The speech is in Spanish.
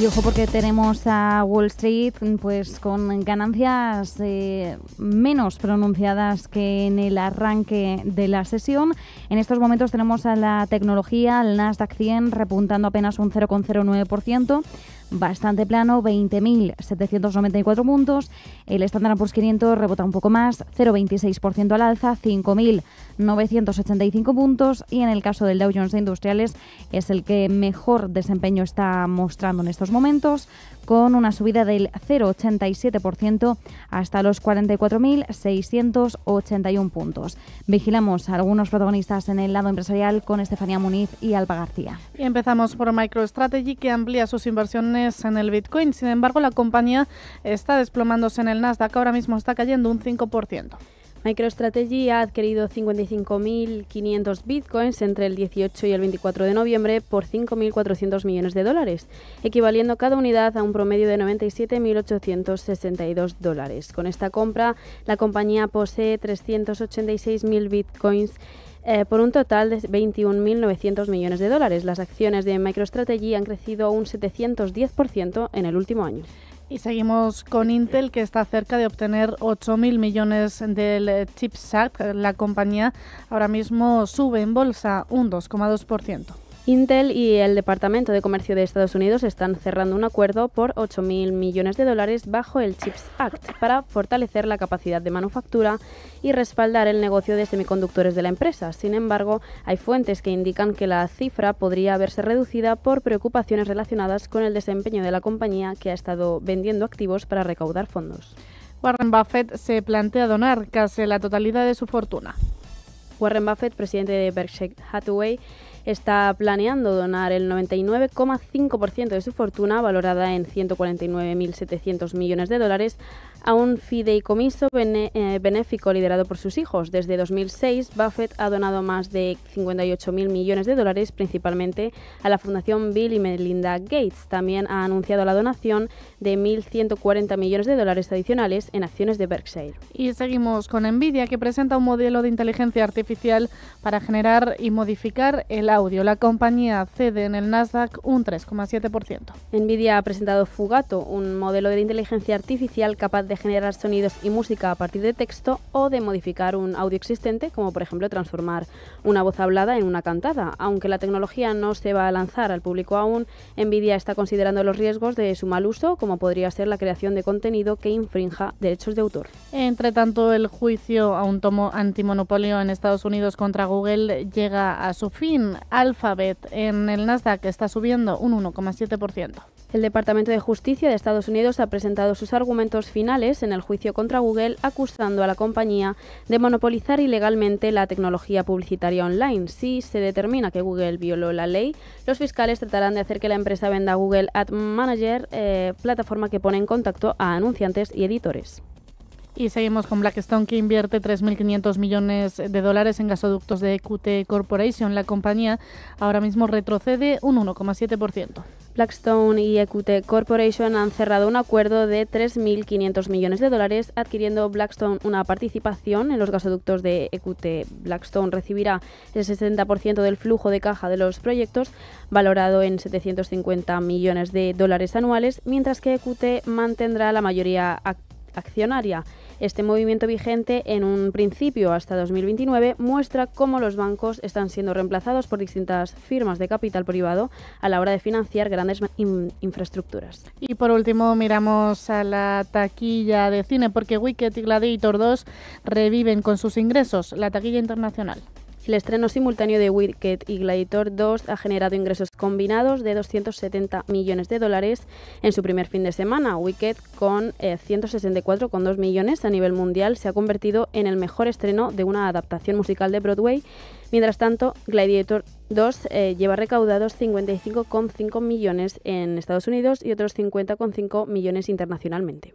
Y ojo porque tenemos a Wall Street mm, pues con ganancias eh, menos pronunciadas que en el arranque de la sesión. En estos momentos tenemos a la tecnología, al Nasdaq 100 repuntando apenas un 0,09% bastante plano, 20.794 puntos. El Standard Poor's 500 rebota un poco más, 0,26% al alza, 5.985 puntos. Y en el caso del Dow Jones Industriales es el que mejor desempeño está mostrando en estos momentos, con una subida del 0,87% hasta los 44.681 puntos. Vigilamos algunos protagonistas en el lado empresarial con Estefanía Muniz y Alba García. Y empezamos por MicroStrategy, que amplía sus inversiones en el Bitcoin. Sin embargo, la compañía está desplomándose en el Nasdaq. Ahora mismo está cayendo un 5%. MicroStrategy ha adquirido 55.500 bitcoins entre el 18 y el 24 de noviembre por 5.400 millones de dólares, equivaliendo cada unidad a un promedio de 97.862 dólares. Con esta compra, la compañía posee 386.000 bitcoins eh, por un total de 21.900 millones de dólares. Las acciones de MicroStrategy han crecido un 710% en el último año. Y seguimos con Intel, que está cerca de obtener 8.000 millones del eh, Chipsack. La compañía ahora mismo sube en bolsa un 2,2%. Intel y el Departamento de Comercio de Estados Unidos están cerrando un acuerdo por 8.000 millones de dólares bajo el CHIPS Act para fortalecer la capacidad de manufactura y respaldar el negocio de semiconductores de la empresa. Sin embargo, hay fuentes que indican que la cifra podría haberse reducida por preocupaciones relacionadas con el desempeño de la compañía que ha estado vendiendo activos para recaudar fondos. Warren Buffett se plantea donar casi la totalidad de su fortuna. Warren Buffett, presidente de Berkshire Hathaway, está planeando donar el 99,5% de su fortuna, valorada en 149.700 millones de dólares, a un fideicomiso eh, benéfico liderado por sus hijos. Desde 2006, Buffett ha donado más de 58.000 millones de dólares, principalmente a la Fundación Bill y Melinda Gates. También ha anunciado la donación de 1.140 millones de dólares adicionales en acciones de Berkshire. Y seguimos con Nvidia, que presenta un modelo de inteligencia artificial para generar y modificar el audio. La compañía cede en el Nasdaq un 3,7%. Nvidia ha presentado Fugato, un modelo de inteligencia artificial capaz de generar sonidos y música a partir de texto o de modificar un audio existente, como por ejemplo transformar una voz hablada en una cantada. Aunque la tecnología no se va a lanzar al público aún, Nvidia está considerando los riesgos de su mal uso, como podría ser la creación de contenido que infrinja derechos de autor. Entre tanto, el juicio a un tomo antimonopolio en Estados Unidos contra Google llega a su fin. Alphabet en el Nasdaq está subiendo un 1,7%. El Departamento de Justicia de Estados Unidos ha presentado sus argumentos finales en el juicio contra Google acusando a la compañía de monopolizar ilegalmente la tecnología publicitaria online. Si se determina que Google violó la ley, los fiscales tratarán de hacer que la empresa venda Google Ad Manager, eh, plataforma que pone en contacto a anunciantes y editores. Y seguimos con Blackstone, que invierte 3.500 millones de dólares en gasoductos de QT Corporation. La compañía ahora mismo retrocede un 1,7%. Blackstone y EQT Corporation han cerrado un acuerdo de 3.500 millones de dólares, adquiriendo Blackstone una participación en los gasoductos de EQT. Blackstone recibirá el 60% del flujo de caja de los proyectos, valorado en 750 millones de dólares anuales, mientras que EQT mantendrá la mayoría activa accionaria. Este movimiento vigente en un principio hasta 2029 muestra cómo los bancos están siendo reemplazados por distintas firmas de capital privado a la hora de financiar grandes infraestructuras. Y por último miramos a la taquilla de cine porque Wicked y Gladiator 2 reviven con sus ingresos la taquilla internacional. El estreno simultáneo de Wicked y Gladiator 2 ha generado ingresos combinados de 270 millones de dólares en su primer fin de semana. Wicked, con 164,2 eh, millones a nivel mundial, se ha convertido en el mejor estreno de una adaptación musical de Broadway. Mientras tanto, Gladiator 2 eh, lleva recaudados 55,5 millones en Estados Unidos y otros 50,5 millones internacionalmente.